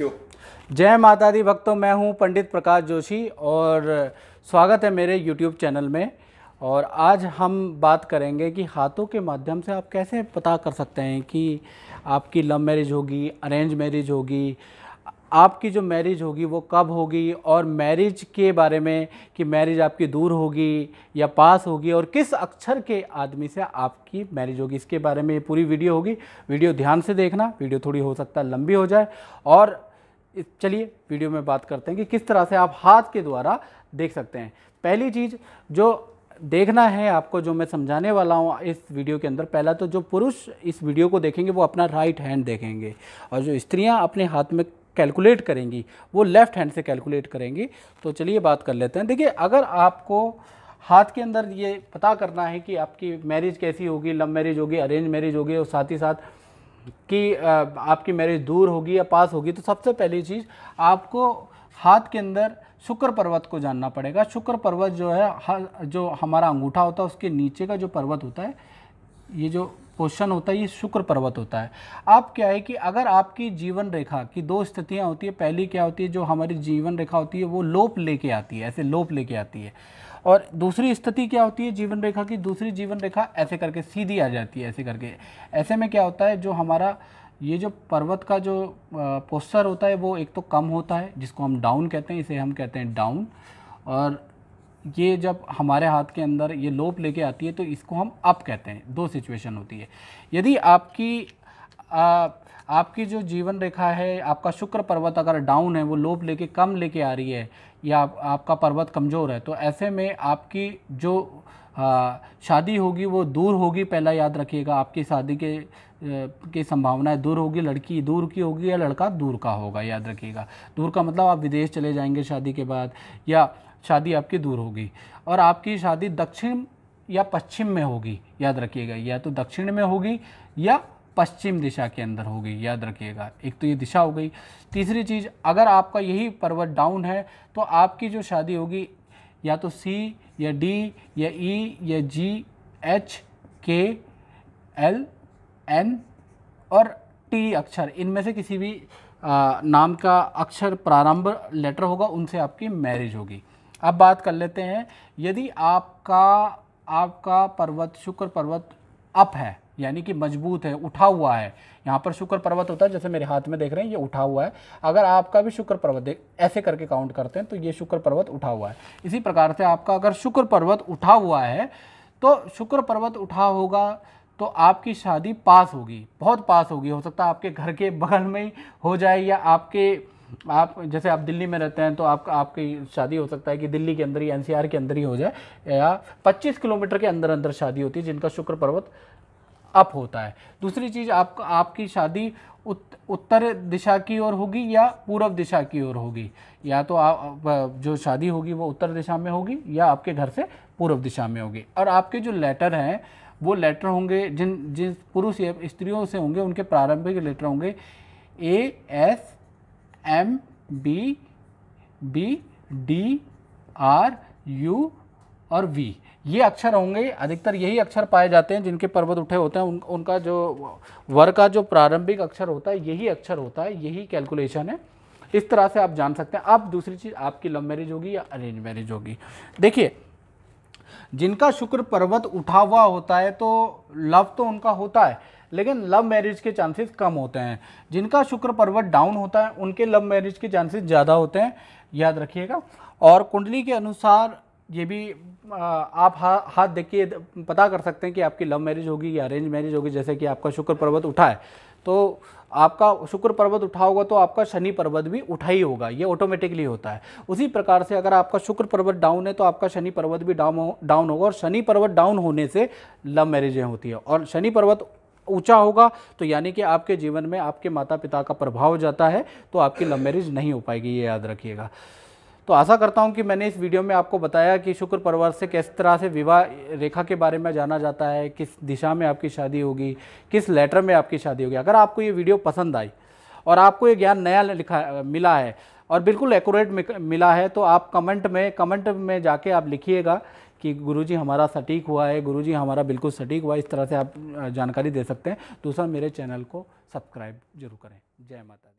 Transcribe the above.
क्यों जय माता दी भक्तों मैं हूं पंडित प्रकाश जोशी और स्वागत है मेरे यूट्यूब चैनल में और आज हम बात करेंगे कि हाथों के माध्यम से आप कैसे पता कर सकते हैं कि आपकी लव मैरिज होगी अरेंज मैरिज होगी आपकी जो मैरिज होगी वो कब होगी और मैरिज के बारे में कि मैरिज आपकी दूर होगी या पास होगी और किस अक्षर के आदमी से आपकी मैरिज होगी इसके बारे में ये पूरी वीडियो होगी वीडियो ध्यान से देखना वीडियो थोड़ी हो सकता है लंबी हो जाए और इस चलिए वीडियो में बात करते हैं कि किस तरह से आप हाथ के द्वारा देख सकते हैं पहली चीज़ जो देखना है आपको जो मैं समझाने वाला हूँ इस वीडियो के अंदर पहला तो जो पुरुष इस वीडियो को देखेंगे वो अपना राइट हैंड देखेंगे और जो स्त्रियाँ अपने हाथ में कैलकुलेट करेंगी वो लेफ़्ट हैंड से कैलकुलेट करेंगी तो चलिए बात कर लेते हैं देखिए अगर आपको हाथ के अंदर ये पता करना है कि आपकी मैरिज कैसी होगी लव मैरिज होगी अरेंज मैरिज होगी और साथ ही साथ कि आपकी मैरिज दूर होगी या पास होगी तो सबसे पहली चीज़ आपको हाथ के अंदर शुक्र पर्वत को जानना पड़ेगा शुक्र पर्वत जो है जो हमारा अंगूठा होता है उसके नीचे का जो पर्वत होता है ये जो क्वेश्चन होता है ये शुक्र पर्वत होता है अब क्या है कि अगर आपकी जीवन रेखा की दो स्थितियाँ होती है पहली क्या होती है जो हमारी जीवन रेखा होती है वो लोप लेके आती है ऐसे लोप लेके आती है और दूसरी स्थिति क्या होती है जीवन रेखा की दूसरी जीवन रेखा ऐसे करके सीधी आ जाती है ऐसे करके ऐसे में क्या होता है जो हमारा ये जो पर्वत का जो पोस्टर होता है वो एक तो कम होता है जिसको हम डाउन कहते हैं इसे हम कहते हैं डाउन और ये जब हमारे हाथ के अंदर ये लोप लेके आती है तो इसको हम अप कहते हैं दो सिचुएशन होती है यदि आपकी आ, आपकी जो जीवन रेखा है आपका शुक्र पर्वत अगर डाउन है वो लोप लेके कम लेके आ रही है या आप, आपका पर्वत कमज़ोर है तो ऐसे में आपकी जो हाँ, शादी होगी वो दूर होगी पहला याद रखिएगा आपकी शादी के की संभावनाएं दूर होगी लड़की दूर की होगी या लड़का दूर का होगा याद रखिएगा दूर का मतलब आप विदेश चले जाएंगे शादी के बाद या शादी आपकी दूर होगी और आपकी शादी दक्षिण या पश्चिम में होगी याद रखिएगा या तो दक्षिण में होगी या पश्चिम दिशा के अंदर होगी याद रखिएगा एक तो ये दिशा हो गई तीसरी चीज़ अगर आपका यही पर्वत डाउन है तो आपकी जो शादी होगी या तो सी या डी या ई e, या G H K L N और टी अक्षर इनमें से किसी भी आ, नाम का अक्षर प्रारंभ लेटर होगा उनसे आपकी मैरिज होगी अब बात कर लेते हैं यदि आपका आपका पर्वत शुक्र पर्वत अप है यानी कि मजबूत है उठा हुआ है यहाँ पर शुक्र पर्वत होता है जैसे मेरे हाथ में देख रहे हैं ये उठा हुआ है अगर आपका भी शुक्र पर्वत देख ऐसे करके काउंट करते हैं तो ये शुक्र पर्वत उठा हुआ है इसी प्रकार से आपका अगर शुक्र पर्वत उठा हुआ है तो शुक्र पर्वत उठा होगा तो आपकी शादी पास होगी बहुत पास होगी हो सकता है आपके घर के बगल में ही हो जाए या आपके आप जैसे आप दिल्ली में रहते हैं तो आप आपकी शादी हो सकता है कि दिल्ली के अंदर ही एनसीआर के अंदर ही हो जाए या 25 किलोमीटर के अंदर अंदर शादी होती है जिनका शुक्र पर्वत अप होता है दूसरी चीज़ आपका आपकी शादी उत, उत्तर दिशा की ओर होगी या पूर्व दिशा की ओर होगी या तो आप जो शादी होगी वो उत्तर दिशा में होगी या आपके घर से पूर्व दिशा में होगी और आपके जो लेटर हैं वो लेटर होंगे जिन जिन पुरुष या स्त्रियों से होंगे उनके प्रारंभिक लेटर होंगे A S M B B D R U और वी ये अक्षर होंगे अधिकतर यही अक्षर पाए जाते हैं जिनके पर्वत उठे होते हैं उन, उनका जो वर का जो प्रारंभिक अक्षर होता है यही अक्षर होता है यही कैलकुलेशन है इस तरह से आप जान सकते हैं अब दूसरी चीज़ आपकी लव मैरिज होगी या अरेंज मैरिज होगी देखिए जिनका शुक्र पर्वत उठा हुआ होता है तो लव तो उनका होता है लेकिन लव मैरिज के चांसेस कम होते हैं जिनका शुक्र पर्वत डाउन होता है उनके लव मैरिज के चांसेस ज़्यादा होते हैं याद रखिएगा और कुंडली के अनुसार ये भी आप हा, हाथ देखिए पता कर सकते हैं कि आपकी लव मैरिज होगी या अरेंज मैरिज होगी जैसे कि आपका शुक्र पर्वत उठा है तो आपका शुक्र पर्वत उठा होगा तो आपका शनि पर्वत भी उठा ही होगा ये ऑटोमेटिकली होता है उसी प्रकार से अगर आपका शुक्र पर्वत डाउन है तो आपका शनि पर्वत भी डाउन हो, डाउन होगा और शनि पर्वत डाउन होने से लव मैरिजें होती है और शनि पर्वत ऊंचा होगा तो यानी कि आपके जीवन में आपके माता पिता का प्रभाव जाता है तो आपकी लव मैरिज नहीं हो पाएगी ये याद रखिएगा तो आशा करता हूं कि मैंने इस वीडियो में आपको बताया कि शुक्र परवर से किस तरह से विवाह रेखा के बारे में जाना जाता है किस दिशा में आपकी शादी होगी किस लेटर में आपकी शादी होगी अगर आपको ये वीडियो पसंद आई और आपको ये ज्ञान नया लिखा मिला है और बिल्कुल एकूरेट मिला है तो आप कमेंट में कमेंट में जाके आप लिखिएगा कि गुरुजी हमारा सटीक हुआ है गुरुजी हमारा बिल्कुल सटीक हुआ इस तरह से आप जानकारी दे सकते हैं दूसरा मेरे चैनल को सब्सक्राइब जरूर करें जय माता